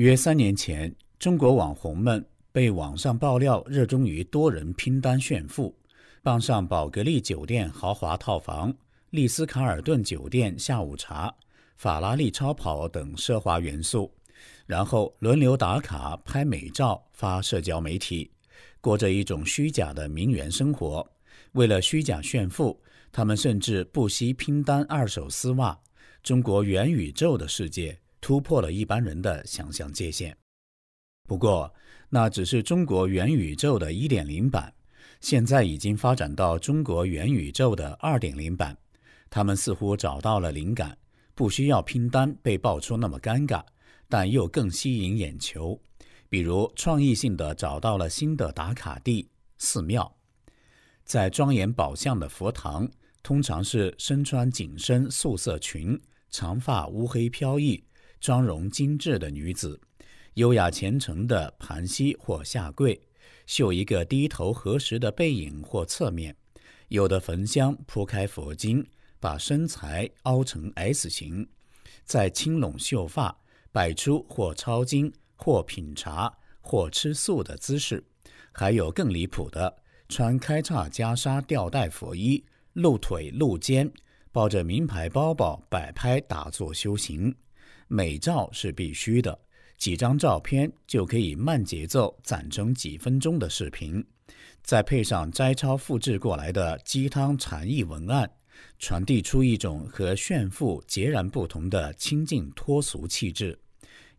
约三年前，中国网红们被网上爆料热衷于多人拼单炫富，傍上宝格丽酒店豪华套房、丽思卡尔顿酒店下午茶、法拉利超跑等奢华元素，然后轮流打卡拍美照发社交媒体，过着一种虚假的名媛生活。为了虚假炫富，他们甚至不惜拼单二手丝袜。中国元宇宙的世界。突破了一般人的想象界限，不过那只是中国元宇宙的一点零版，现在已经发展到中国元宇宙的二点零版。他们似乎找到了灵感，不需要拼单被爆出那么尴尬，但又更吸引眼球。比如，创意性的找到了新的打卡地——寺庙，在庄严宝相的佛堂，通常是身穿紧身素色裙，长发乌黑飘逸。妆容精致的女子，优雅虔诚地盘膝或下跪，秀一个低头合十的背影或侧面；有的焚香铺开佛经，把身材凹成 S 型，再青拢秀发，摆出或抄经或品茶或吃素的姿势；还有更离谱的，穿开叉袈裟吊带佛衣，露腿露肩，抱着名牌包包摆拍打坐修行。美照是必须的，几张照片就可以慢节奏攒成几分钟的视频，再配上摘抄复制过来的鸡汤禅意文案，传递出一种和炫富截然不同的清静脱俗气质，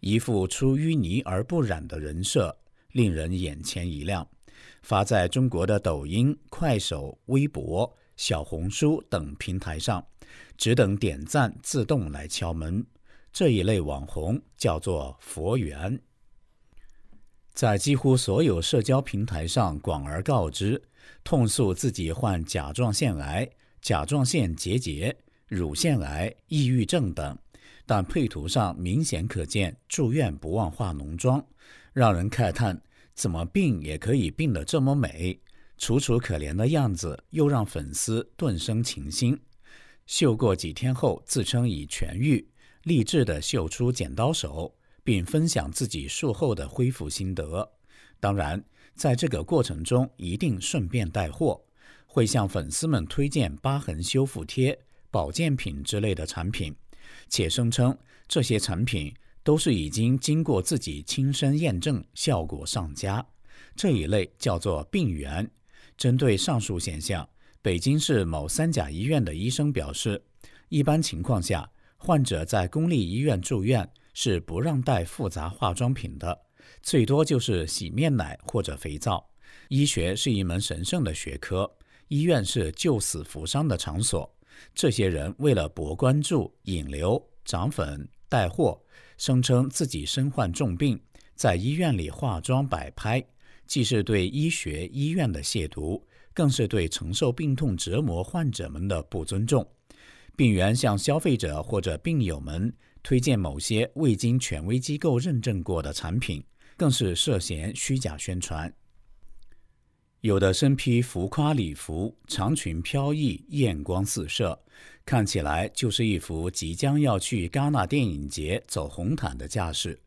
一副出淤泥而不染的人设，令人眼前一亮。发在中国的抖音、快手、微博、小红书等平台上，只等点赞自动来敲门。这一类网红叫做“佛缘”，在几乎所有社交平台上广而告之，痛诉自己患甲状腺癌、甲状腺结节、乳腺癌、抑郁症等，但配图上明显可见住院不忘化浓妆，让人慨叹：怎么病也可以病得这么美？楚楚可怜的样子又让粉丝顿生情心。秀过几天后，自称已痊愈。励志的秀出剪刀手，并分享自己术后的恢复心得。当然，在这个过程中一定顺便带货，会向粉丝们推荐疤痕修复贴、保健品之类的产品，且声称这些产品都是已经经过自己亲身验证，效果上佳。这一类叫做病源。针对上述现象，北京市某三甲医院的医生表示，一般情况下。患者在公立医院住院是不让带复杂化妆品的，最多就是洗面奶或者肥皂。医学是一门神圣的学科，医院是救死扶伤的场所。这些人为了博关注、引流、涨粉、带货，声称自己身患重病，在医院里化妆摆拍，既是对医学、医院的亵渎，更是对承受病痛折磨患者们的不尊重。病源向消费者或者病友们推荐某些未经权威机构认证过的产品，更是涉嫌虚假宣传。有的身披浮夸礼服，长裙飘逸，艳光四射，看起来就是一副即将要去戛纳电影节走红毯的架势。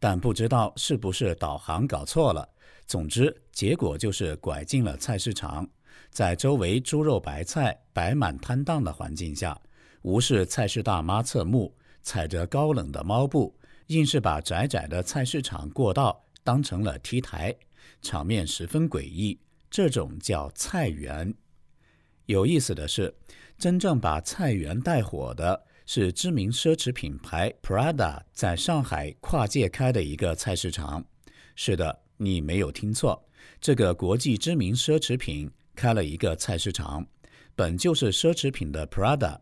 但不知道是不是导航搞错了，总之结果就是拐进了菜市场，在周围猪肉白菜摆满摊档的环境下。无视菜市大妈侧目，踩着高冷的猫步，硬是把窄窄的菜市场过道当成了 T 台，场面十分诡异。这种叫菜园。有意思的是，真正把菜园带火的是知名奢侈品牌 Prada 在上海跨界开的一个菜市场。是的，你没有听错，这个国际知名奢侈品开了一个菜市场。本就是奢侈品的 Prada。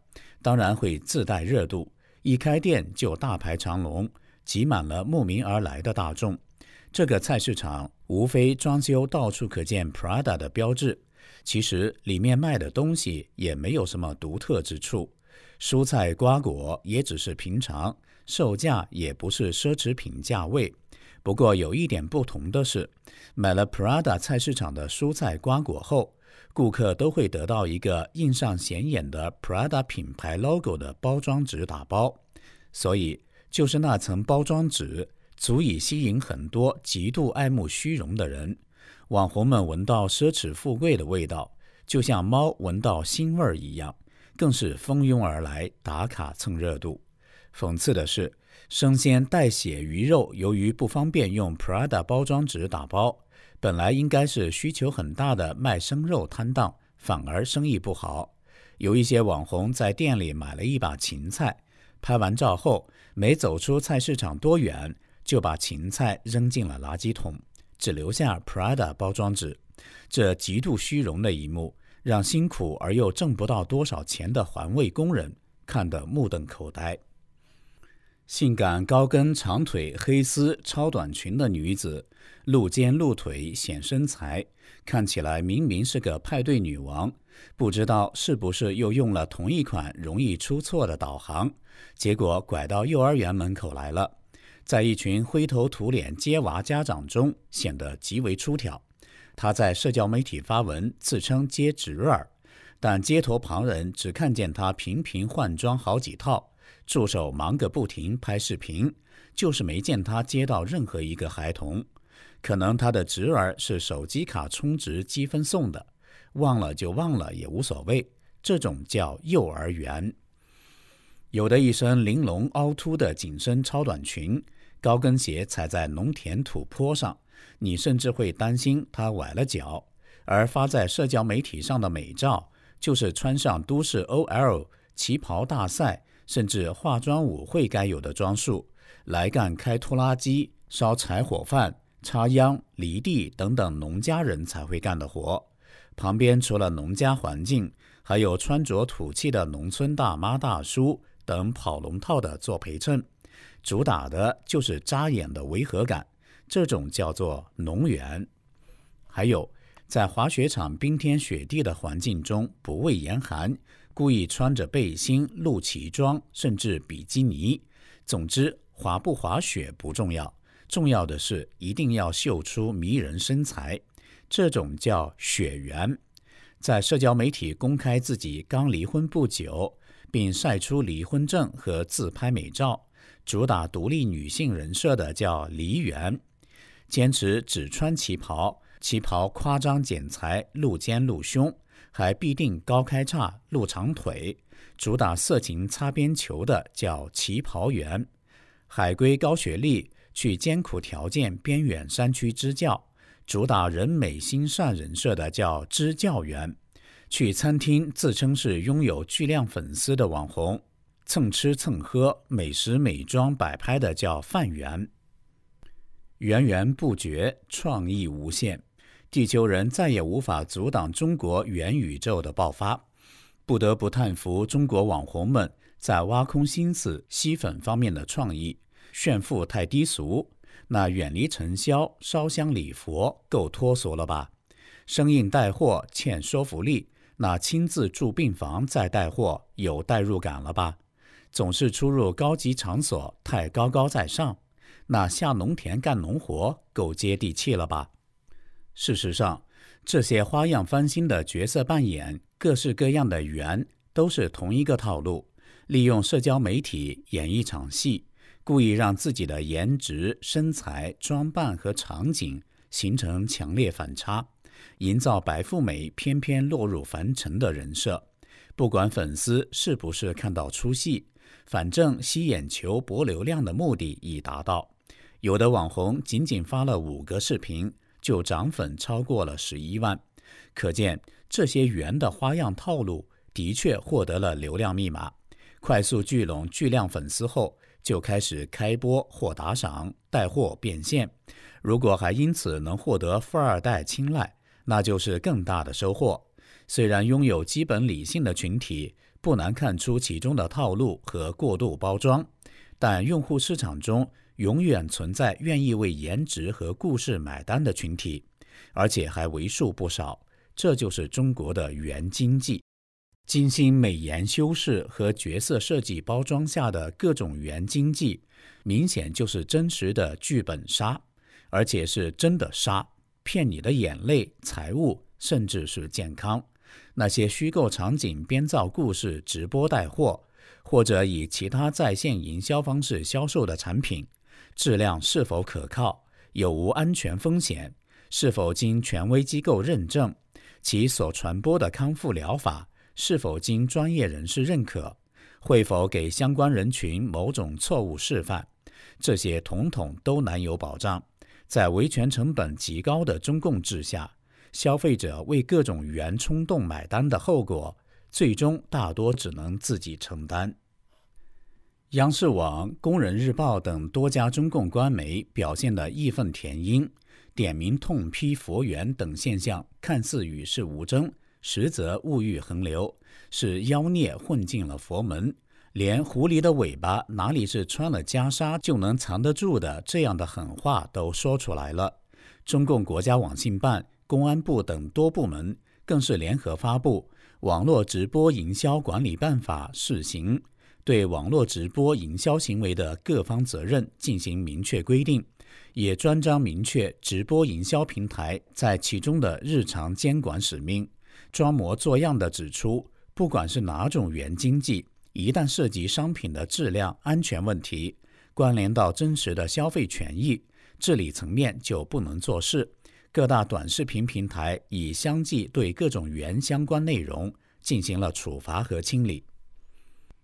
当然会自带热度，一开店就大排长龙，挤满了慕名而来的大众。这个菜市场无非装修到处可见 Prada 的标志，其实里面卖的东西也没有什么独特之处，蔬菜瓜果也只是平常，售价也不是奢侈品价位。不过有一点不同的是，买了 Prada 菜市场的蔬菜瓜果后。顾客都会得到一个印上显眼的 Prada 品牌 logo 的包装纸打包，所以就是那层包装纸足以吸引很多极度爱慕虚荣的人。网红们闻到奢侈富贵的味道，就像猫闻到腥味儿一样，更是蜂拥而来打卡蹭热度。讽刺的是。生鲜带血鱼肉，由于不方便用 Prada 包装纸打包，本来应该是需求很大的卖生肉摊档，反而生意不好。有一些网红在店里买了一把芹菜，拍完照后没走出菜市场多远，就把芹菜扔进了垃圾桶，只留下 Prada 包装纸。这极度虚荣的一幕，让辛苦而又挣不到多少钱的环卫工人看得目瞪口呆。性感高跟长腿黑丝超短裙的女子，露肩露腿显身材，看起来明明是个派对女王，不知道是不是又用了同一款容易出错的导航，结果拐到幼儿园门口来了。在一群灰头土脸接娃家长中显得极为出挑。她在社交媒体发文自称接侄儿，但街头旁人只看见她频频换装好几套。助手忙个不停拍视频，就是没见他接到任何一个孩童。可能他的侄儿是手机卡充值积分送的，忘了就忘了也无所谓。这种叫幼儿园。有的一身玲珑凹凸的紧身超短裙，高跟鞋踩在农田土坡上，你甚至会担心他崴了脚。而发在社交媒体上的美照，就是穿上都市 OL 旗袍大赛。甚至化妆舞会该有的装束，来干开拖拉机、烧柴火饭、插秧、犁地等等农家人才会干的活。旁边除了农家环境，还有穿着土气的农村大妈、大叔等跑龙套的做陪衬，主打的就是扎眼的违和感。这种叫做“农园”。还有在滑雪场冰天雪地的环境中，不畏严寒。故意穿着背心、露脐装，甚至比基尼，总之滑不滑雪不重要，重要的是一定要秀出迷人身材。这种叫雪缘，在社交媒体公开自己刚离婚不久，并晒出离婚证和自拍美照，主打独立女性人设的叫梨园，坚持只穿旗袍，旗袍夸张剪裁，露肩露胸。还必定高开叉露长腿，主打色情擦边球的叫旗袍员；海归高学历去艰苦条件边远山区支教，主打人美心善人设的叫支教员；去餐厅自称是拥有巨量粉丝的网红，蹭吃蹭喝美食美妆摆拍的叫饭员。源源不绝，创意无限。地球人再也无法阻挡中国元宇宙的爆发，不得不叹服中国网红们在挖空心思吸粉方面的创意。炫富太低俗，那远离尘嚣烧香礼佛够脱俗了吧？生硬带货欠说服力，那亲自住病房再带货有代入感了吧？总是出入高级场所太高高在上，那下农田干农活够接地气了吧？事实上，这些花样翻新的角色扮演、各式各样的圆，都是同一个套路：利用社交媒体演一场戏，故意让自己的颜值、身材、装扮和场景形成强烈反差，营造“白富美偏偏落入凡尘”的人设。不管粉丝是不是看到出戏，反正吸眼球、博流量的目的已达到。有的网红仅仅发了五个视频。就涨粉超过了十一万，可见这些元的花样套路的确获得了流量密码，快速聚拢巨量粉丝后，就开始开播或打赏带货变现。如果还因此能获得富二代青睐，那就是更大的收获。虽然拥有基本理性的群体不难看出其中的套路和过度包装，但用户市场中。永远存在愿意为颜值和故事买单的群体，而且还为数不少。这就是中国的原经济，精心美颜修饰和角色设计包装下的各种原经济，明显就是真实的剧本杀，而且是真的杀，骗你的眼泪、财物，甚至是健康。那些虚构场景、编造故事、直播带货，或者以其他在线营销方式销售的产品。质量是否可靠？有无安全风险？是否经权威机构认证？其所传播的康复疗法是否经专业人士认可？会否给相关人群某种错误示范？这些统统都难有保障。在维权成本极高的中共治下，消费者为各种语言冲动买单的后果，最终大多只能自己承担。央视网、工人日报等多家中共官媒表现得义愤填膺，点名痛批佛缘等现象，看似与世无争，实则物欲横流，是妖孽混进了佛门，连狐狸的尾巴哪里是穿了袈裟就能藏得住的这样的狠话都说出来了。中共国家网信办、公安部等多部门更是联合发布《网络直播营销管理办法（试行）》。对网络直播营销行为的各方责任进行明确规定，也专章明确直播营销平台在其中的日常监管使命。装模作样的指出，不管是哪种原经济，一旦涉及商品的质量安全问题，关联到真实的消费权益，治理层面就不能做事。各大短视频平台已相继对各种原相关内容进行了处罚和清理。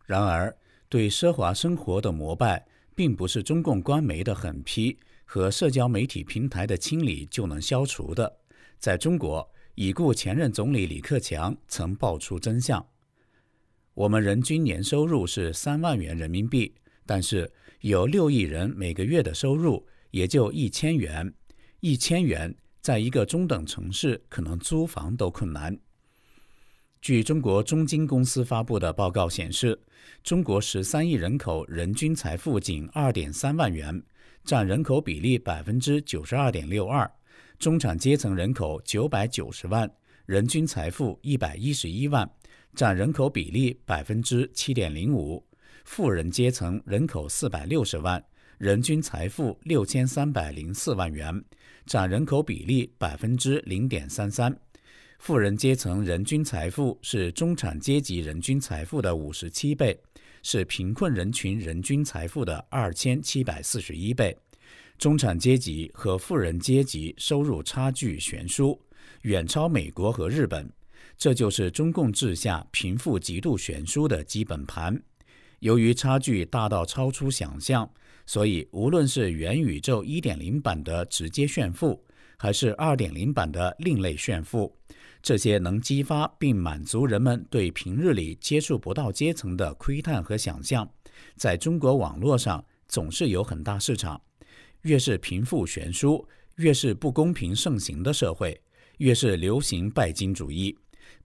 然而，对奢华生活的膜拜，并不是中共官媒的狠批和社交媒体平台的清理就能消除的。在中国，已故前任总理李克强曾爆出真相：我们人均年收入是三万元人民币，但是有六亿人每个月的收入也就一千元，一千元在一个中等城市可能租房都困难。据中国中金公司发布的报告显示，中国十三亿人口，人均财富仅二点三万元，占人口比例百分之九十二点六二；中产阶层人口九百九十万，人均财富一百一十一万，占人口比例百分之七点零五；富人阶层人口四百六十万，人均财富六千三百零四万元，占人口比例百分之零点三三。富人阶层人均财富是中产阶级人均财富的五十七倍，是贫困人群人均财富的二千七百四十一倍。中产阶级和富人阶级收入差距悬殊，远超美国和日本。这就是中共治下贫富极度悬殊的基本盘。由于差距大到超出想象，所以无论是元宇宙一点零版的直接炫富，还是二点零版的另类炫富。这些能激发并满足人们对平日里接触不到阶层的窥探和想象，在中国网络上总是有很大市场。越是贫富悬殊，越是不公平盛行的社会，越是流行拜金主义。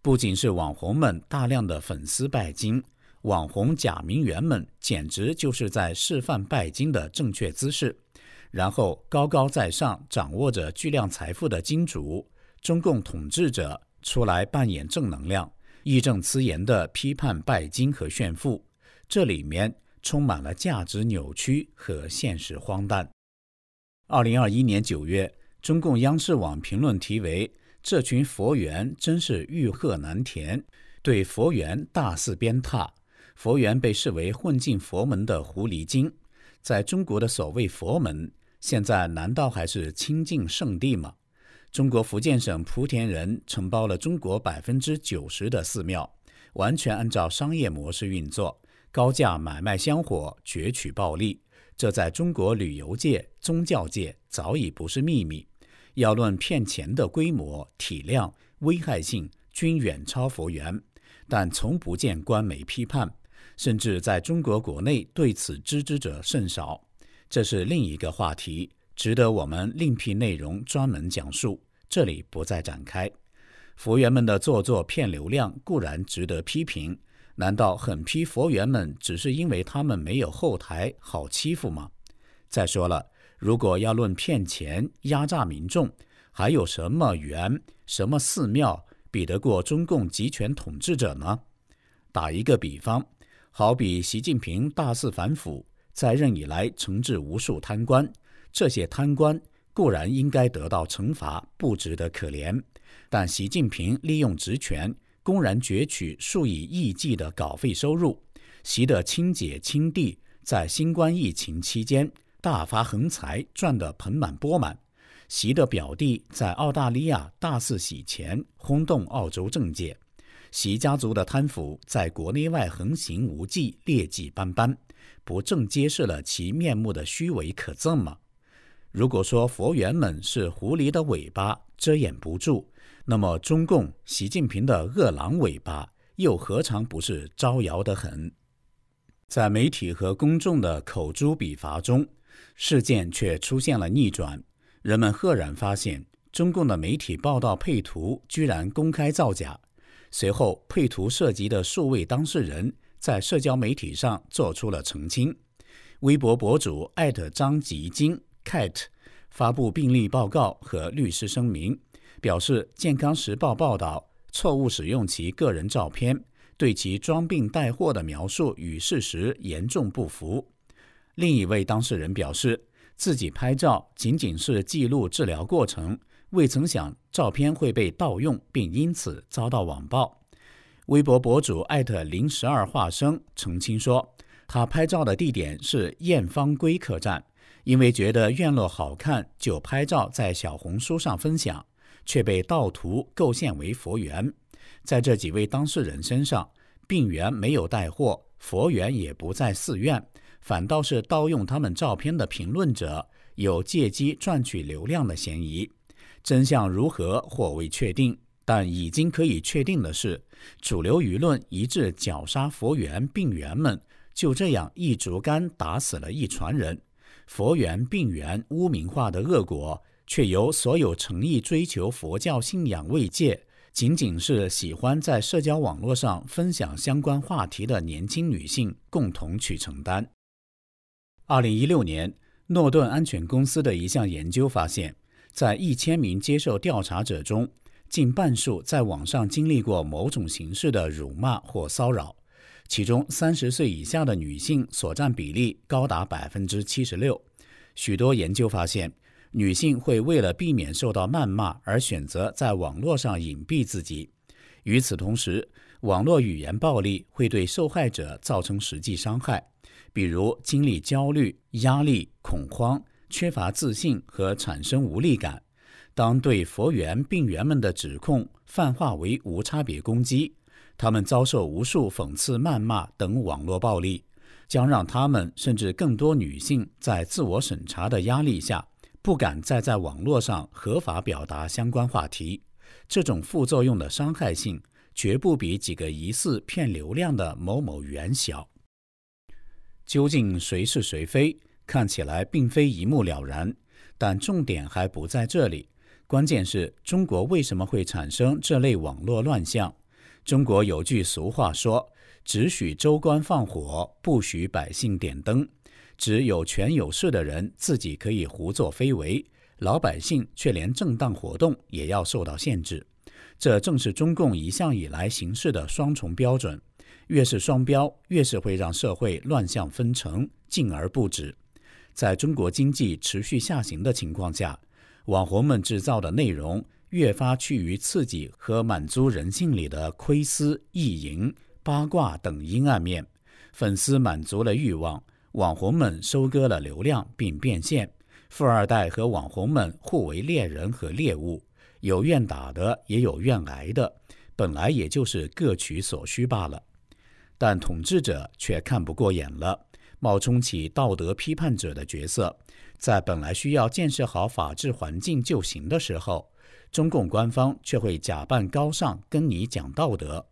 不仅是网红们大量的粉丝拜金，网红假名媛们简直就是在示范拜金的正确姿势，然后高高在上掌握着巨量财富的金主，中共统治者。出来扮演正能量，义正辞严的批判拜金和炫富，这里面充满了价值扭曲和现实荒诞。二零二一年九月，中共央视网评论题为“这群佛缘真是欲壑难填”，对佛缘大肆鞭挞。佛缘被视为混进佛门的狐狸精，在中国的所谓佛门，现在难道还是清净圣地吗？中国福建省莆田人承包了中国百分之九十的寺庙，完全按照商业模式运作，高价买卖香火，攫取暴利。这在中国旅游界、宗教界早已不是秘密。要论骗钱的规模、体量、危害性，均远超佛缘，但从不见官媒批判，甚至在中国国内对此知之者甚少。这是另一个话题，值得我们另辟内容专门讲述。这里不再展开，佛缘们的做作骗流量固然值得批评，难道狠批佛缘们只是因为他们没有后台好欺负吗？再说了，如果要论骗钱压榨民众，还有什么缘什么寺庙比得过中共集权统治者呢？打一个比方，好比习近平大肆反腐，在任以来惩治无数贪官，这些贪官。固然应该得到惩罚，不值得可怜。但习近平利用职权公然攫取数以亿计的稿费收入，习的亲姐亲弟在新冠疫情期间大发横财，赚得盆满钵满；习的表弟在澳大利亚大肆洗钱，轰动澳洲政界。习家族的贪腐在国内外横行无忌，劣迹斑斑，不正揭示了其面目的虚伪可憎吗？如果说佛缘们是狐狸的尾巴遮掩不住，那么中共习近平的恶狼尾巴又何尝不是招摇的很？在媒体和公众的口诛笔伐中，事件却出现了逆转。人们赫然发现，中共的媒体报道配图居然公开造假。随后，配图涉及的数位当事人在社交媒体上做出了澄清。微博博主艾特张吉金。Kate 发布病例报告和律师声明，表示《健康时报》报道错误使用其个人照片，对其装病带货的描述与事实严重不符。另一位当事人表示，自己拍照仅仅是记录治疗过程，未曾想照片会被盗用，并因此遭到网暴。微博博主艾特零十二化生澄清说，他拍照的地点是燕方归客栈。因为觉得院落好看，就拍照在小红书上分享，却被盗图构陷为佛缘。在这几位当事人身上，病源没有带货，佛缘也不在寺院，反倒是盗用他们照片的评论者有借机赚取流量的嫌疑。真相如何或未确定，但已经可以确定的是，主流舆论一致绞杀佛缘病源们，就这样一竹竿打死了一船人。佛缘、病缘、污名化的恶果，却由所有诚意追求佛教信仰慰藉、仅仅是喜欢在社交网络上分享相关话题的年轻女性共同去承担。二零一六年，诺顿安全公司的一项研究发现，在一千名接受调查者中，近半数在网上经历过某种形式的辱骂或骚扰。其中，三十岁以下的女性所占比例高达百分之七十六。许多研究发现，女性会为了避免受到谩骂而选择在网络上隐蔽自己。与此同时，网络语言暴力会对受害者造成实际伤害，比如经历焦虑、压力、恐慌、缺乏自信和产生无力感。当对佛缘病员们的指控泛化为无差别攻击。他们遭受无数讽刺、谩骂等网络暴力，将让他们甚至更多女性在自我审查的压力下，不敢再在网络上合法表达相关话题。这种副作用的伤害性，绝不比几个疑似骗流量的某某元小。究竟谁是谁非，看起来并非一目了然，但重点还不在这里，关键是中国为什么会产生这类网络乱象？中国有句俗话说：“只许州官放火，不许百姓点灯。”指有权有势的人自己可以胡作非为，老百姓却连正当活动也要受到限制。这正是中共一向以来行事的双重标准。越是双标，越是会让社会乱象纷呈，进而不止。在中国经济持续下行的情况下，网红们制造的内容。越发趋于刺激和满足人性里的窥私、意淫、八卦等阴暗面。粉丝满足了欲望，网红们收割了流量并变现。富二代和网红们互为猎人和猎物，有愿打的也有愿挨的，本来也就是各取所需罢了。但统治者却看不过眼了，冒充起道德批判者的角色，在本来需要建设好法治环境就行的时候。中共官方却会假扮高尚跟你讲道德，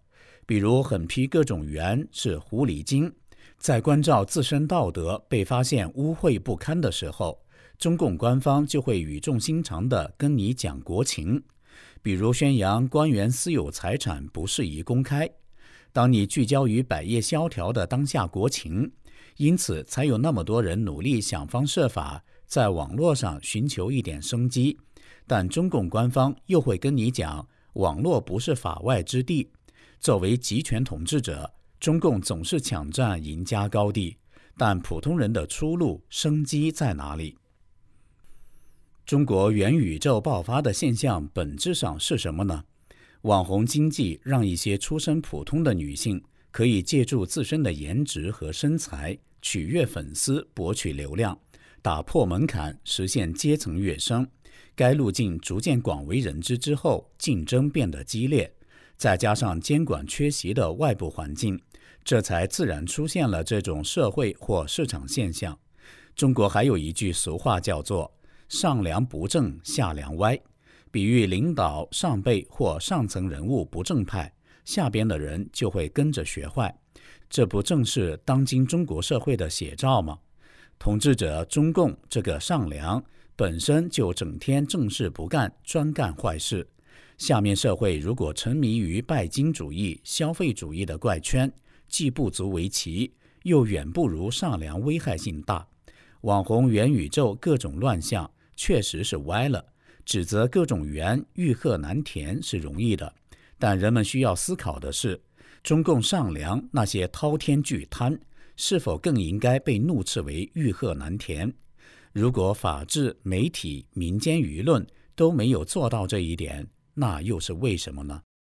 比如狠批各种员是狐狸精，在关照自身道德被发现污秽不堪的时候，中共官方就会语重心长地跟你讲国情，比如宣扬官员私有财产不适宜公开。当你聚焦于百业萧条的当下国情，因此才有那么多人努力想方设法在网络上寻求一点生机。但中共官方又会跟你讲，网络不是法外之地。作为集权统治者，中共总是抢占赢家高地。但普通人的出路、生机在哪里？中国元宇宙爆发的现象本质上是什么呢？网红经济让一些出身普通的女性可以借助自身的颜值和身材取悦粉丝，博取流量，打破门槛，实现阶层跃升。该路径逐渐广为人知之后，竞争变得激烈，再加上监管缺席的外部环境，这才自然出现了这种社会或市场现象。中国还有一句俗话叫做“上梁不正下梁歪”，比喻领导、上辈或上层人物不正派，下边的人就会跟着学坏。这不正是当今中国社会的写照吗？统治者中共这个上梁。本身就整天正事不干，专干坏事。下面社会如果沉迷于拜金主义、消费主义的怪圈，既不足为奇，又远不如上梁危害性大。网红、元宇宙各种乱象确实是歪了，指责各种缘欲壑难填是容易的，但人们需要思考的是，中共上梁那些滔天巨贪，是否更应该被怒斥为欲壑难填？如果法治、媒体、民间舆论都没有做到这一点，那又是为什么呢？